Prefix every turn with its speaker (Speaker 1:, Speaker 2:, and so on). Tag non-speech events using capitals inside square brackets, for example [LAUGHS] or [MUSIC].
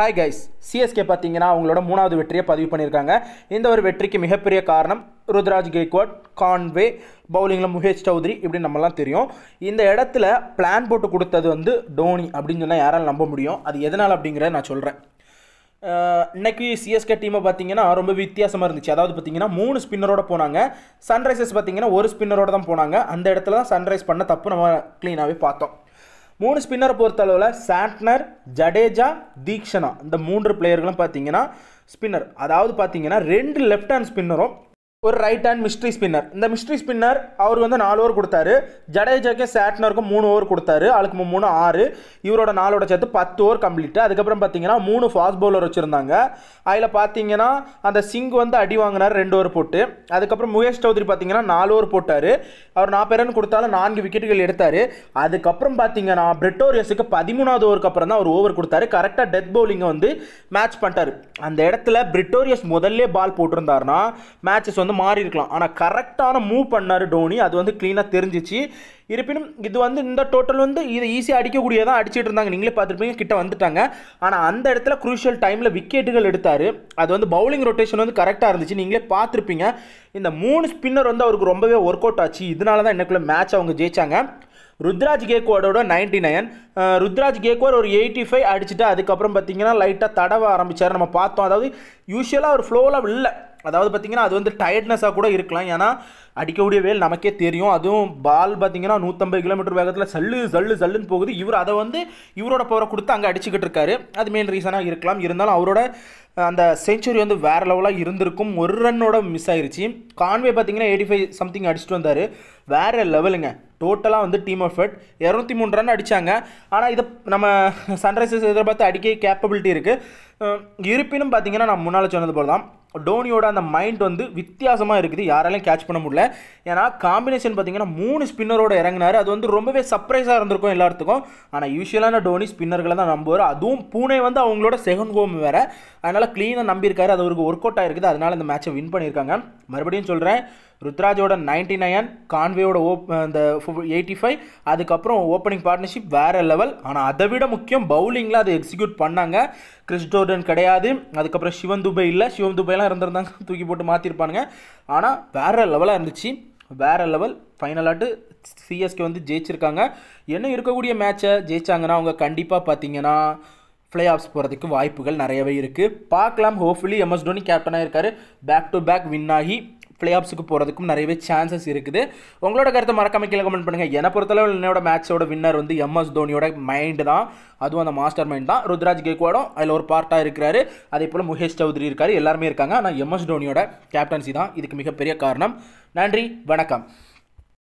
Speaker 1: hi guys CSK பார்த்தீங்கன்னா அவங்களோட மூணாவது வெற்றியை பதிவு பண்ணியிருக்காங்க இந்த ஒரு வெற்றிக்கு மிகப்பெரிய காரணம் ருத்ராஜ் கெய்க்வாட் கான்வே பவுலிங்கில் முகேஷ் சௌத்ரி இப்படி நம்மலாம் தெரியும் இந்த இடத்துல பிளான் போட்டு கொடுத்தது வந்து டோனி அப்படின்னு சொன்னால் யாரால் நம்ப முடியும் அது எதனால் அப்படிங்கிறத நான் சொல்கிறேன் இன்றைக்கி சிஎஸ்கே டீமை பார்த்தீங்கன்னா ரொம்ப வித்தியாசமாக இருந்துச்சு அதாவது பார்த்தீங்கன்னா மூணு ஸ்பின்னரோட போனாங்க சன்ரைசர்ஸ் பார்த்தீங்கன்னா ஒரு ஸ்பின்னரோட தான் போனாங்க அந்த இடத்துல தான் சன்ரைஸ் பண்ண தப்பு நம்ம க்ளீனாகவே பார்த்தோம் மூணு ஸ்பின்னர் பொறுத்தளவில் சாண்ட்னர் ஜடேஜா தீக்ஷனா இந்த மூன்று பிளேயர்களும் பார்த்தீங்கன்னா ஸ்பின்னர் அதாவது பார்த்தீங்கன்னா ரெண்டு லெஃப்ட் ஹேண்ட் ஸ்பின்னரும் ஒரு ரைட் ஹேண்ட் மிஸ்ட்ரி ஸ்பின்னர் இந்த மிஸ்ட்ரி ஸ்பின்னர் அவர் வந்து நாலு ஓவர் கொடுத்தாரு ஜடேஜாக்கே சேட்னருக்கும் மூணு ஓவர் கொடுத்தாரு ஆளுக்கு மூணு ஆறு இவரோட நாலோட சேர்த்து பத்து ஓவர் கம்ப்ளீட்டு அதுக்கப்புறம் பார்த்தீங்கன்னா மூணு ஃபாஸ்ட் பவுலர் வச்சுருந்தாங்க அதில் பார்த்தீங்கன்னா அந்த சிங் வந்து அடி வாங்கினார் ரெண்டு ஓவர் போட்டு அதுக்கப்புறம் முகேஷ் சௌத்ரி பார்த்தீங்கன்னா நாலு ஓவர் போட்டார் அவர் நாற்பது ரன் கொடுத்தாலும் நான்கு விக்கெட்டுகள் எடுத்தார் அதுக்கப்புறம் பார்த்தீங்கன்னா பிரிட்டோரியஸுக்கு பதிமூணாவது ஓவருக்கு அப்புறம் தான் அவர் ஓவர் கொடுத்தாரு கரெக்டாக டெத் பவுலிங்கை வந்து மேட்ச் பண்ணிட்டார் அந்த இடத்துல பிரிட்டோரியஸ் முதல்ல பால் போட்டிருந்தாருன்னா மேட்சஸ் வந்து வந்து மாறி இருக்கலாம் ஆனால் கரெக்டான மூவ் பண்ணார் டோனி அது வந்து க்ளீனாக தெரிஞ்சிச்சு இருப்பினும் இது வந்து இந்த டோட்டல் வந்து இது ஈஸியாக அடிக்கக்கூடியதாக அடிச்சுட்டு இருந்தாங்க நீங்களே பார்த்துருப்பீங்க கிட்ட வந்துட்டாங்க ஆனால் அந்த இடத்துல குரூஷியல் டைமில் விக்கெட்டுகள் எடுத்தார் அது வந்து பவுலிங் ரொட்டேஷன் வந்து கரெக்டாக இருந்துச்சு நீங்களே பார்த்துருப்பீங்க இந்த மூணு ஸ்பின்னர் வந்து அவருக்கு ரொம்பவே ஒர்க் அவுட் ஆச்சு இதனால தான் எனக்குள்ளே மேட்ச் அவங்க ஜெயிச்சாங்க ருத்ராஜ் கேக்வாடோட நைன்டி நைன் ருத்ராஜ் கேக்வார் ஒரு எயிட்டி ஃபைவ் அடிச்சுட்டு அதுக்கப்புறம் பார்த்தீங்கன்னா லைட்டாக தடவை ஆரம்பித்தார் நம்ம பார்த்தோம் அதாவது யூஸ்வலாக ஒரு ஃப்ளோவில் இல்லை அதாவது பார்த்திங்கன்னா அது வந்து டயர்ட்னஸாக கூட இருக்கலாம் ஏன்னா அடிக்கக்கூடிய வேல் நமக்கே தெரியும் அதுவும் பால் பார்த்திங்கன்னா நூற்றம்பது கிலோமீட்டர் வேகத்தில் சல்லு சல்லு சல்லுன்னு போகுது இவர் அதை வந்து இவரோட பவரை கொடுத்து அங்கே அடிச்சுக்கிட்டு இருக்காரு அது மெயின் ரீசனாக இருக்கலாம் இருந்தாலும் அவரோட அந்த செஞ்சுரி வந்து வேறு லெவலாக இருந்திருக்கும் ஒரு ரன்னோட மிஸ் ஆயிருச்சு கான்வே பார்த்தீங்கன்னா எயிட்டி ஃபைவ் சம்திங் அடிச்சுட்டு வந்தார் வேறு லெவலுங்க டோட்டலாக வந்து டீம் எஃபர்ட் இரநூத்தி மூணு ரன் அடித்தாங்க ஆனால் இதை நம்ம சன்ரைசர்ஸ் எதிர்பார்த்து அடிக்க கேப்பபிலிட்டி இருக்குது இருப்பினும் பார்த்தீங்கன்னா நான் முன்னால் சொன்னது போல் தான் டோனியோட அந்த மைண்ட் வந்து வித்தியாசமாக இருக்குது யாராலையும் கேட்ச் பண்ண முடியல ஏன்னா காம்பினேஷன் பார்த்தீங்கன்னா மூணு ஸ்பின்னரோட இறங்கினார் அது வந்து ரொம்பவே சர்ப்ரைஸாக இருந்திருக்கும் எல்லாத்துக்கும் ஆனால் யூஸ்வலான டோனி ஸ்பின்னர்களை தான் நம்புவார் அதுவும் பூனே வந்து அவங்களோட செகண்ட் ஹோம் வேறு அதனால் க்ளீனாக நம்பியிருக்காரு அது அவருக்கு ஒர்க் அவுட் ஆகிருக்குது அதனால் அந்த மேட்ச்சை வின் பண்ணியிருக்காங்க மறுபடியும் சொல்கிறேன் ருத்ராஜோட நைன்டி நைன் கான்வேயோட ஓப் இந்த எயிட்டி ஃபைவ் அதுக்கப்புறம் ஓப்பனிங் பார்ட்னர்ஷிப் வேறு லெவல் ஆனால் அதை விட முக்கியம் பவுலிங்கில் அதை எக்ஸிக்யூட் பண்ணாங்க கிறிஸ் ஜோர்டன் கிடையாது அதுக்கப்புறம் சிவன் துபை இல்லை சிவன் துபைலாம் இருந்திருந்தாங்க [LAUGHS] தூக்கி போட்டு மாற்றிருப்பானுங்க ஆனால் வேறு லெவலாக இருந்துச்சு வேறு லெவல் ஃபைனல் ஆட்டு சிஎஸ்கே வந்து ஜெயிச்சிருக்காங்க என்ன இருக்கக்கூடிய மேட்ச்சை ஜெயிச்சாங்கன்னா அவங்க கண்டிப்பாக பார்த்தீங்கன்னா ஃப்ளே ஆஃப்ஸ் போகிறதுக்கு வாய்ப்புகள் நிறையவே இருக்குது பார்க்கலாம் ஹோப்ஃபுல்லி எம்எஸ் டோனி கேப்டனாக இருக்கார் பேக் டு பேக் வின் ஆகி பிளே போகிறதுக்கும் நிறையவே சான்சஸ் இருக்குது உங்களோட கருத்தை மறக்காம கீழே கமெண்ட் பண்ணுங்கள் என்னை பொறுத்தளவு என்னோட மேட்சோட வின்னர் வந்து எம்எஸ் தோனியோட மைண்டு தான் அதுவும் அந்த மாஸ்டர் மைண்ட் தான் ருத்ராஜ் கேக்வாடும் அதில் ஒரு பார்ட்டாக இருக்கிறாரு அதே போல் முகேஷ் சௌத்ரி இருக்கார் எல்லாருமே இருக்காங்க ஆனால் எம்எஸ் தோனியோட கேப்டன்சி தான் இதுக்கு மிகப்பெரிய காரணம் நன்றி வணக்கம்